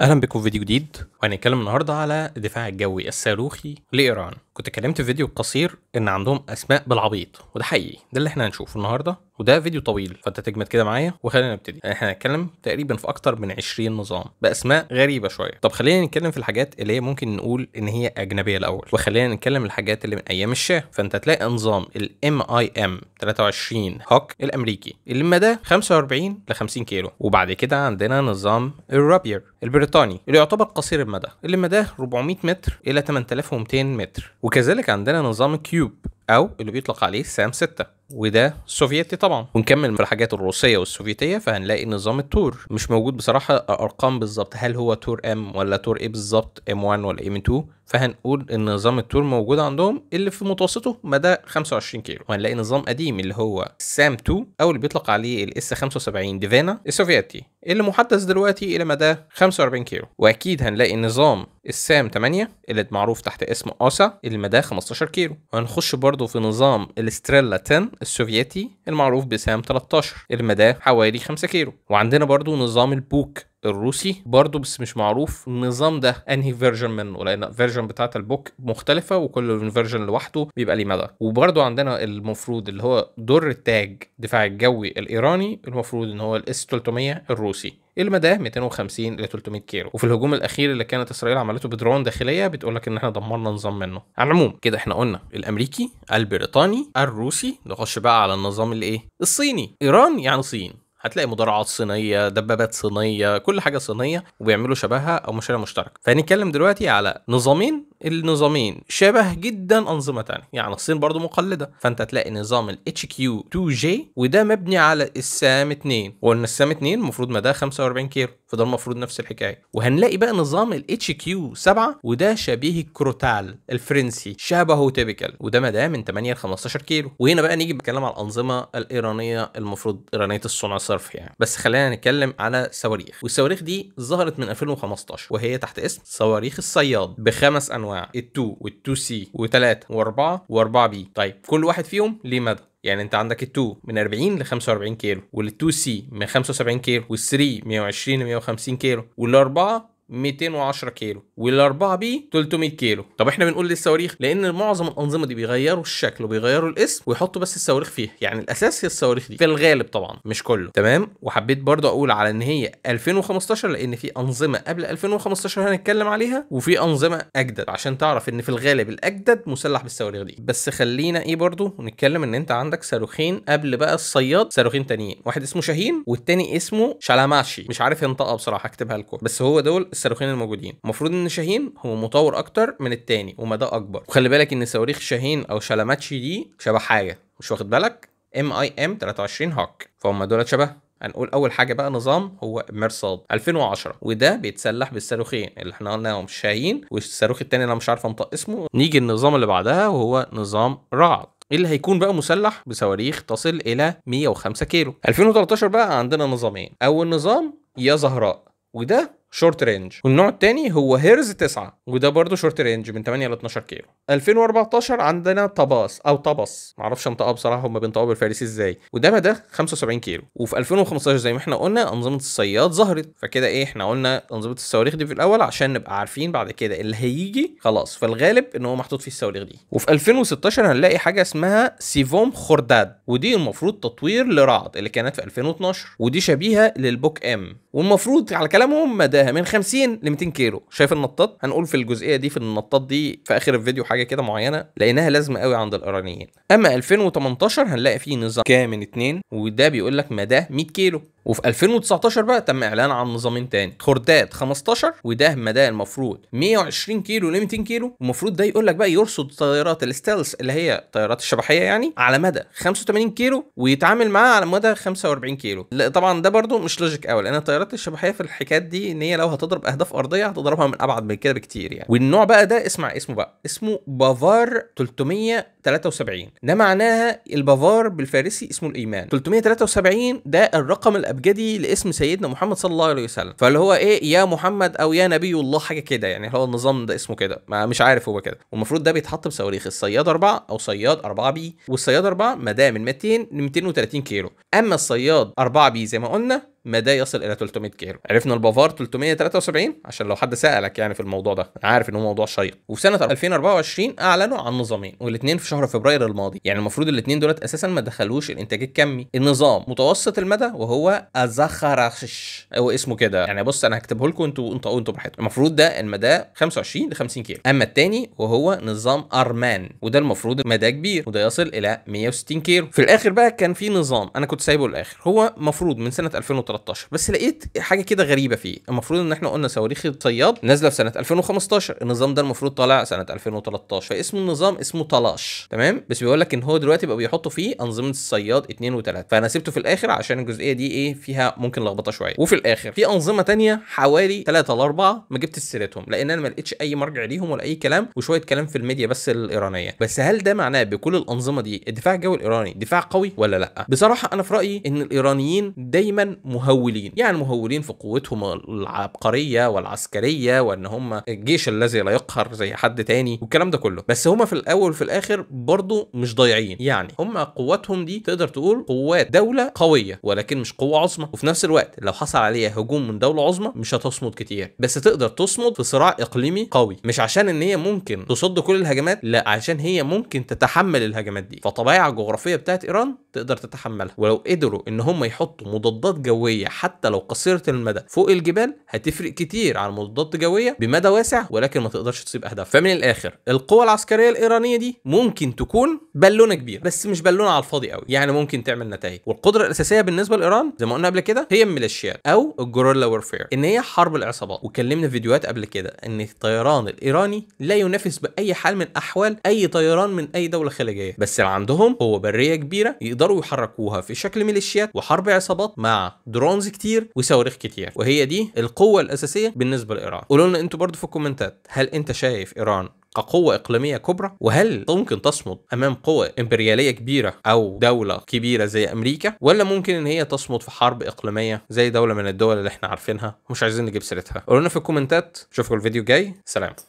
اهلا بكم في فيديو جديد وهنتكلم النهارده على الدفاع الجوي الصاروخي لايران كنت اتكلمت في فيديو قصير ان عندهم اسماء بالعبيط وده حقيقي ده اللي احنا هنشوفه النهارده وده فيديو طويل فانت تجمد كده معايا وخلينا نبتدي يعني احنا هنتكلم تقريبا في اكتر من 20 نظام باسماء غريبه شويه طب خلينا نتكلم في الحاجات اللي هي ممكن نقول ان هي اجنبيه الاول وخلينا نتكلم الحاجات اللي من ايام الشاه فانت هتلاقي نظام الام اي ام 23 هوك الامريكي اللي مدى 45 ل 50 كيلو وبعد كده عندنا نظام الرابير البريطاني اللي يعتبر قصير المدى اللي مداه 400 متر الى 8200 متر وكذلك عندنا نظام كيوب او اللي بيطلق عليه سام 6 وده سوفيتي طبعا ونكمل في الحاجات الروسيه والسوفيتيه فهنلاقي نظام التور مش موجود بصراحه ارقام بالظبط هل هو تور ام ولا تور ايه بالظبط ام 1 ولا ام 2 فهنقول ان نظام التور موجود عندهم اللي في متوسطه مدى 25 كيلو وهنلاقي نظام قديم اللي هو سام 2 او اللي بيطلق عليه الاس 75 ديفانا السوفيتي اللي محدث دلوقتي الى مدى 45 كيلو واكيد هنلاقي نظام السام 8 اللي معروف تحت اسم اوسا اللي مداه 15 كيلو وهنخش برضه في نظام الاستريلا 10 السوفيتي المعروف بسام 13 اللي مداه حوالي 5 كيلو وعندنا برضه نظام البوك الروسي برضه بس مش معروف النظام ده انهي فيرجن منه لان فيرجن بتاعه البوك مختلفه وكل فيرجن لوحده بيبقى ليه مدى وبرضه عندنا المفروض اللي هو دور التاج دفاع الجوي الايراني المفروض ان هو الاس 300 الروسي المدى 250 ل 300 كيلو وفي الهجوم الاخير اللي كانت اسرائيل عملته بدرون داخليه بتقول لك ان احنا دمرنا نظام منه على العموم كده احنا قلنا الامريكي البريطاني الروسي نخش بقى على النظام الايه الصيني ايران يعني صين هتلاقي مدرعات صينيه دبابات صينيه كل حاجه صينيه وبيعملوا شبهها او مشاريع مشتركه فهنتكلم دلوقتي على نظامين النظامين شبه جدا انظمه ثانيه يعني الصين برضو مقلده فانت هتلاقي نظام ال HQ2J وده مبني على السام 2 وقلنا السام 2 المفروض مداه 45 كيلو فده المفروض نفس الحكايه وهنلاقي بقى نظام الاتش كيو 7 وده شبيه الكروتال الفرنسي شبهه تيبيكال وده مداه من 8 ل 15 كيلو وهنا بقى نيجي نتكلم على الانظمه الايرانيه المفروض ايرانيه الصنع صرف يعني بس خلينا نتكلم على صواريخ والصواريخ دي ظهرت من 2015 وهي تحت اسم صواريخ الصياد بخمس انواع ال2 وال2 سي و3 و4 و4 بي طيب كل واحد فيهم ليه مدى يعني انت عندك ال2 من 40 ل 45 كيلو وال2 سي من 75 كيلو وال3 120 ل 150 كيلو والاربعه 210 كيلو وال4 بي 300 كيلو طب احنا بنقول للصواريخ لان معظم الانظمه دي بيغيروا الشكل وبيغيروا الاسم ويحطوا بس الصواريخ فيها يعني الاساس هي الصواريخ دي في الغالب طبعا مش كله تمام وحبيت برضه اقول على ان هي 2015 لان في انظمه قبل 2015 هنتكلم عليها وفي انظمه اجدد عشان تعرف ان في الغالب الاجدد مسلح بالصواريخ دي بس خلينا ايه برضه نتكلم ان انت عندك صاروخين قبل بقى الصياد صاروخين تانيين واحد اسمه شاهين والتاني اسمه شالاماشي مش عارف ينطقها بصراحه اكتبها لكم بس هو دول الصاروخين الموجودين المفروض ان شاهين هو مطور اكتر من التاني ومداه اكبر وخلي بالك ان صواريخ شاهين او شلاماتشي دي شبه حاجه مش واخد بالك ام اي ام 23 هاك فهم دولت شبه هنقول اول حاجه بقى نظام هو مرصاد 2010 وده بيتسلح بالصاروخين اللي احنا قلناهم شاهين والصاروخ التاني انا مش عارف انطق اسمه نيجي النظام اللي بعدها وهو نظام رعد إيه اللي هيكون بقى مسلح بصواريخ تصل الى 105 كيلو 2013 بقى عندنا نظامين اول نظام يا زهراء وده شورت رينج والنوع الثاني هو هيرز 9 وده برضه شورت رينج من 8 ل 12 كيلو 2014 عندنا طباس او طبس معرفش انطقها بصراحه هم بينطقوها بالفارسي ازاي وده ده 75 كيلو وفي 2015 زي ما احنا قلنا انظمه الصياد ظهرت فكده ايه احنا قلنا انظمه الصواريخ دي في الاول عشان نبقى عارفين بعد كده اللي هيجي خلاص فالغالب ان هو محطوط فيه الصواريخ دي وفي 2016 هنلاقي حاجه اسمها سيفوم خرداد ودي المفروض تطوير لرعد اللي كانت في 2012 ودي شبيهه للبوك ام والمفروض على كلامهم مداها من 50 ل 200 كيلو شايف النطاط هنقول في الجزئيه دي في النطاط دي في اخر الفيديو حاجه كده معينه لانها لازمه قوي عند الايرانيين اما 2018 هنلاقي فيه نظام كامل اتنين 2 وده بيقول لك مداه 100 كيلو وفي 2019 بقى تم اعلان عن نظامين تاني خرداد 15 وده مداه المفروض 120 كيلو ل 200 كيلو المفروض ده يقول لك بقى يرصد طيارات الستيلس اللي هي الطيارات الشبحيه يعني على مدى 85 كيلو ويتعامل معاها على مدى 45 كيلو لا طبعا ده برده مش لوجيك قوي لان الطيارات الشبحيه في الحكايات دي ان هي لو هتضرب اهداف ارضيه هتضربها من ابعد من كده بكتير يعني والنوع بقى ده اسمع اسمه بقى اسمه بافار 373 ده معناها البافار بالفارسي اسمه الايمان 373 ده الرقم الأب الابجدي لاسم سيدنا محمد صلى الله عليه وسلم فاللي هو ايه يا محمد او يا نبي الله حاجه كده يعني هو النظام ده اسمه كده ما مش عارف هو كده والمفروض ده بيتحط بصواريخ الصياد 4 او صياد 4 بي والصياد 4 مداه من 200 ل 230 كيلو اما الصياد 4 بي زي ما قلنا مدى يصل الى 300 كيلو عرفنا البافار 373 عشان لو حد سالك يعني في الموضوع ده انا عارف ان هو موضوع شيق وفي سنه 2024 اعلنوا عن نظامين والاثنين في شهر فبراير الماضي يعني المفروض الاثنين دولت اساسا ما دخلوش الانتاج الكمي النظام متوسط المدى وهو ازخرخش هو اسمه كده يعني بص انا هكتبه لكم انتوا انطقوه انتوا براحتكم المفروض ده المدى 25 ل 50 كيلو اما الثاني وهو نظام ارمان وده المفروض مدى كبير وده يصل الى 160 كيلو في الاخر بقى كان في نظام انا كنت سايبه للاخر هو مفروض من سنه 2013 2013 بس لقيت حاجه كده غريبه فيه المفروض ان احنا قلنا صواريخ الصياد نازله في سنه 2015 النظام ده المفروض طالع سنه 2013 فاسم النظام اسمه طلاش تمام بس بيقول لك ان هو دلوقتي بقى بيحطوا فيه انظمه الصياد 2 و3 فانا سبته في الاخر عشان الجزئيه دي ايه فيها ممكن لخبطه شويه وفي الاخر في انظمه ثانيه حوالي 3 ل 4 ما جبتش سيرتهم لان انا ما لقيتش اي مرجع ليهم ولا اي كلام وشويه كلام في الميديا بس الايرانيه بس هل ده معناه بكل الانظمه دي الدفاع الجوي الايراني دفاع قوي ولا لا بصراحه انا في رايي ان الايرانيين دايما مهم المهولين يعني المهولين في قوتهم العبقريه والعسكريه وان هم الجيش الذي لا يقهر زي حد تاني والكلام ده كله بس هم في الاول وفي الاخر برضه مش ضايعين يعني هم قواتهم دي تقدر تقول قوات دوله قويه ولكن مش قوه عظمى وفي نفس الوقت لو حصل عليها هجوم من دوله عظمى مش هتصمد كتير بس تقدر تصمد في صراع اقليمي قوي مش عشان ان هي ممكن تصد كل الهجمات لا عشان هي ممكن تتحمل الهجمات دي فطبيعه الجغرافيه بتاعت ايران تقدر تتحملها ولو قدروا ان هم يحطوا مضادات جويه جويه حتى لو قصيره المدى فوق الجبال هتفرق كتير عن مضادات جويه بمدى واسع ولكن ما تقدرش تصيب اهداف فمن الاخر القوه العسكريه الايرانيه دي ممكن تكون بالونه كبيره بس مش بالونه على الفاضي قوي يعني ممكن تعمل نتائج والقدره الاساسيه بالنسبه لايران زي ما قلنا قبل كده هي الميليشيات او الجوريلا وورفير ان هي حرب العصابات واتكلمنا فيديوهات قبل كده ان الطيران الايراني لا ينافس باي حال من احوال اي طيران من اي دوله خليجيه بس اللي عندهم قوه بريه كبيره يقدروا يحركوها في شكل ميليشيات وحرب عصابات مع درون نيورونز كتير وصواريخ كتير وهي دي القوه الاساسيه بالنسبه لايران قولوا لنا انتوا برضو في الكومنتات هل انت شايف ايران كقوة إقليمية كبرى وهل ممكن تصمد أمام قوة إمبريالية كبيرة أو دولة كبيرة زي أمريكا ولا ممكن إن هي تصمد في حرب إقليمية زي دولة من الدول اللي إحنا عارفينها ومش عايزين نجيب سيرتها قولوا لنا في الكومنتات أشوفكم الفيديو الجاي سلام